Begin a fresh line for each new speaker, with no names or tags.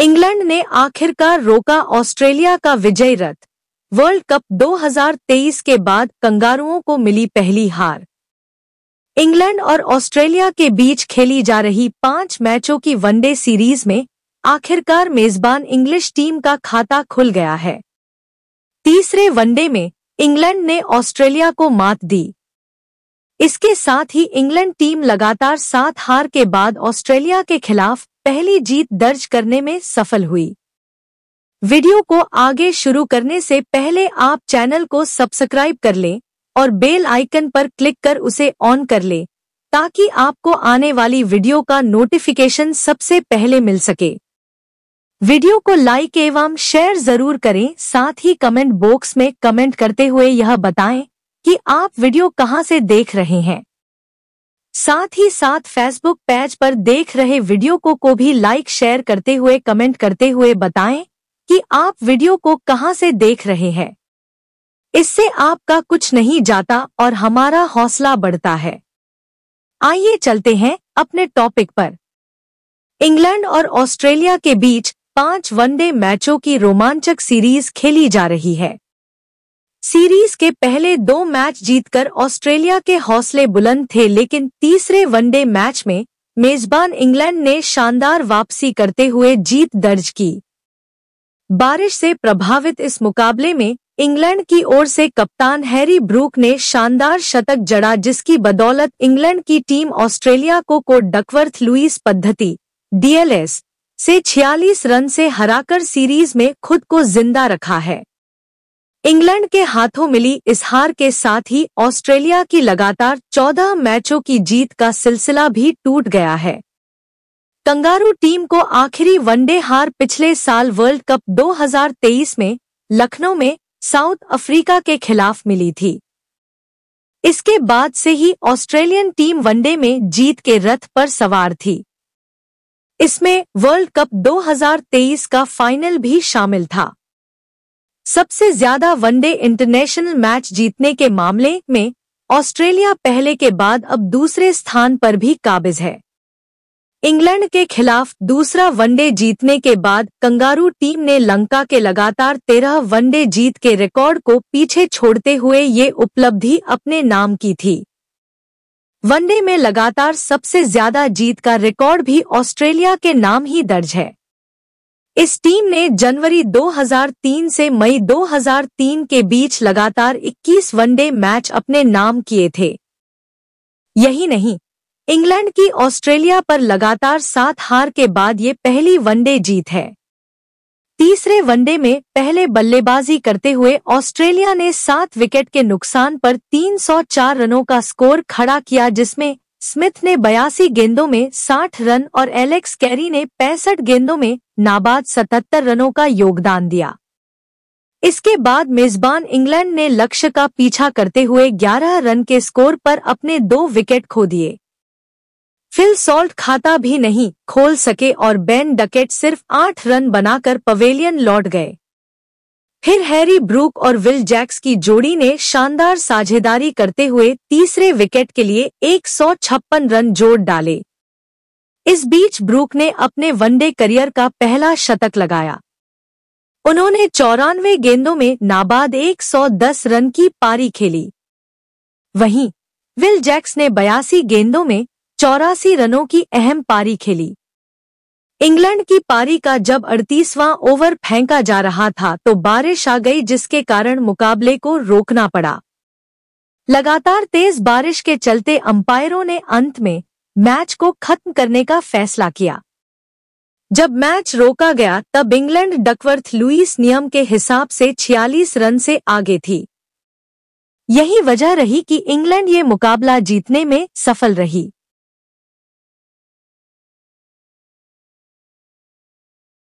England ने आखिरकार रोका ऑस्ट्रेलिया का विजय रथ वर्ल्ड कप 2023 के बाद कंगारुओं को मिली पहली हार इंग्लैंड और ऑस्ट्रेलिया के बीच खेली जा रही पांच मैचों की वनडे सीरीज में आखिरकार मेजबान इंग्लिश टीम का खाता खुल गया है तीसरे वनडे में इंग्लैंड ने ऑस्ट्रेलिया को मात दी इसके साथ ही इंग्लैंड टीम लगातार सात हार के बाद ऑस्ट्रेलिया के खिलाफ पहली जीत दर्ज करने में सफल हुई वीडियो को आगे शुरू करने से पहले आप चैनल को सब्सक्राइब कर लें और बेल आइकन पर क्लिक कर उसे ऑन कर लें ताकि आपको आने वाली वीडियो का नोटिफिकेशन सबसे पहले मिल सके वीडियो को लाइक एवं शेयर जरूर करें साथ ही कमेंट बॉक्स में कमेंट करते हुए यह बताएं कि आप वीडियो कहां से देख रहे हैं साथ ही साथ फेसबुक पेज पर देख रहे वीडियो को को भी लाइक शेयर करते हुए कमेंट करते हुए बताएं कि आप वीडियो को कहां से देख रहे हैं इससे आपका कुछ नहीं जाता और हमारा हौसला बढ़ता है आइए चलते हैं अपने टॉपिक पर इंग्लैंड और ऑस्ट्रेलिया के बीच पांच वनडे मैचों की रोमांचक सीरीज खेली जा रही है सीरीज के पहले दो मैच जीतकर ऑस्ट्रेलिया के हौसले बुलंद थे लेकिन तीसरे वनडे मैच में मेजबान इंग्लैंड ने शानदार वापसी करते हुए जीत दर्ज की बारिश से प्रभावित इस मुकाबले में इंग्लैंड की ओर से कप्तान हैरी ब्रूक ने शानदार शतक जड़ा जिसकी बदौलत इंग्लैंड की टीम ऑस्ट्रेलिया को कोट डकवर्थ लुईस पद्धति डीएलएस से 46 रन से हराकर सीरीज में खुद को जिंदा रखा है इंग्लैंड के हाथों मिली इस हार के साथ ही ऑस्ट्रेलिया की लगातार 14 मैचों की जीत का सिलसिला भी टूट गया है कंगारू टीम को आखिरी वनडे हार पिछले साल वर्ल्ड कप 2023 में लखनऊ में साउथ अफ्रीका के खिलाफ मिली थी इसके बाद से ही ऑस्ट्रेलियन टीम वनडे में जीत के रथ पर सवार थी इसमें वर्ल्ड कप 2023 का फाइनल भी शामिल था सबसे ज्यादा वनडे इंटरनेशनल मैच जीतने के मामले में ऑस्ट्रेलिया पहले के बाद अब दूसरे स्थान पर भी काबिज है इंग्लैंड के खिलाफ दूसरा वनडे जीतने के बाद कंगारू टीम ने लंका के लगातार तेरह वनडे जीत के रिकॉर्ड को पीछे छोड़ते हुए ये उपलब्धि अपने नाम की थी वनडे में लगातार सबसे ज्यादा जीत का रिकॉर्ड भी ऑस्ट्रेलिया के नाम ही दर्ज है इस टीम ने जनवरी 2003 से मई 2003 के बीच लगातार 21 वनडे मैच अपने नाम किए थे यही नहीं इंग्लैंड की ऑस्ट्रेलिया पर लगातार सात हार के बाद ये पहली वनडे जीत है तीसरे वनडे में पहले बल्लेबाजी करते हुए ऑस्ट्रेलिया ने सात विकेट के नुकसान पर 304 रनों का स्कोर खड़ा किया जिसमें स्मिथ ने बयासी गेंदों में 60 रन और एलेक्स कैरी ने पैंसठ गेंदों में नाबाद 77 रनों का योगदान दिया इसके बाद मेजबान इंग्लैंड ने लक्ष्य का पीछा करते हुए 11 रन के स्कोर पर अपने दो विकेट खो दिए फिल सॉल्ट खाता भी नहीं खोल सके और बेन डकेट सिर्फ आठ रन बनाकर पवेलियन लौट गए फिर हैरी ब्रूक और विल जैक्स की जोड़ी ने शानदार साझेदारी करते हुए तीसरे विकेट के लिए एक रन जोड़ डाले इस बीच ब्रूक ने अपने वनडे करियर का पहला शतक लगाया उन्होंने चौरानवे गेंदों में नाबाद 110 रन की पारी खेली वहीं विल जैक्स ने बयासी गेंदों में चौरासी रनों की अहम पारी खेली इंग्लैंड की पारी का जब 38वां ओवर फेंका जा रहा था तो बारिश आ गई जिसके कारण मुकाबले को रोकना पड़ा लगातार तेज बारिश के चलते अंपायरों ने अंत में मैच को खत्म करने का फैसला किया जब मैच रोका गया तब इंग्लैंड डकवर्थ लुईस नियम के हिसाब से 46 रन से आगे थी यही वजह रही कि इंग्लैंड ये मुकाबला जीतने में सफल रही